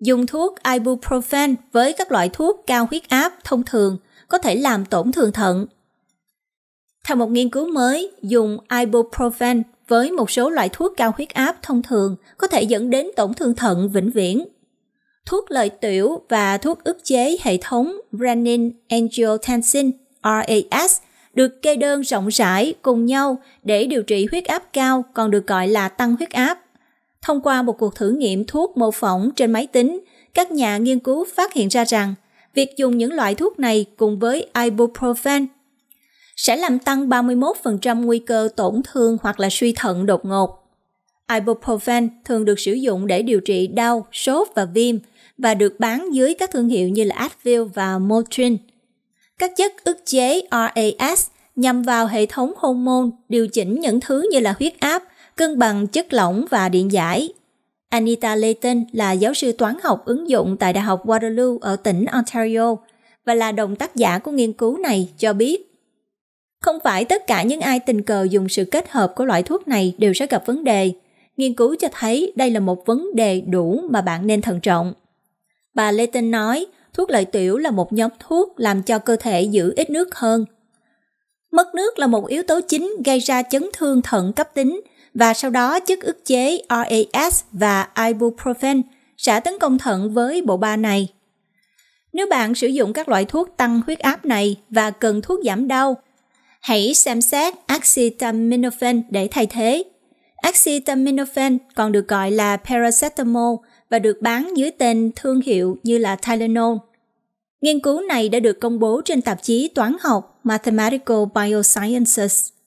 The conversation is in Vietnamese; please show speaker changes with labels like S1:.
S1: Dùng thuốc ibuprofen với các loại thuốc cao huyết áp thông thường có thể làm tổn thương thận. Theo một nghiên cứu mới, dùng ibuprofen với một số loại thuốc cao huyết áp thông thường có thể dẫn đến tổn thương thận vĩnh viễn. Thuốc lợi tiểu và thuốc ức chế hệ thống renin angiotensin RAS được kê đơn rộng rãi cùng nhau để điều trị huyết áp cao còn được gọi là tăng huyết áp. Thông qua một cuộc thử nghiệm thuốc mô phỏng trên máy tính, các nhà nghiên cứu phát hiện ra rằng việc dùng những loại thuốc này cùng với ibuprofen sẽ làm tăng 31% nguy cơ tổn thương hoặc là suy thận đột ngột. Ibuprofen thường được sử dụng để điều trị đau, sốt và viêm và được bán dưới các thương hiệu như là Advil và Motrin. Các chất ức chế RAS nhằm vào hệ thống hormone điều chỉnh những thứ như là huyết áp, cân bằng chất lỏng và điện giải. Anita Layton là giáo sư toán học ứng dụng tại Đại học Waterloo ở tỉnh Ontario và là đồng tác giả của nghiên cứu này cho biết. Không phải tất cả những ai tình cờ dùng sự kết hợp của loại thuốc này đều sẽ gặp vấn đề. Nghiên cứu cho thấy đây là một vấn đề đủ mà bạn nên thận trọng. Bà Layton nói, thuốc lợi tiểu là một nhóm thuốc làm cho cơ thể giữ ít nước hơn. Mất nước là một yếu tố chính gây ra chấn thương thận cấp tính và sau đó chất ức chế RAS và ibuprofen sẽ tấn công thận với bộ ba này. Nếu bạn sử dụng các loại thuốc tăng huyết áp này và cần thuốc giảm đau, hãy xem xét acetaminophen để thay thế. Acetaminophen còn được gọi là paracetamol và được bán dưới tên thương hiệu như là Tylenol. Nghiên cứu này đã được công bố trên tạp chí toán học Mathematical Biosciences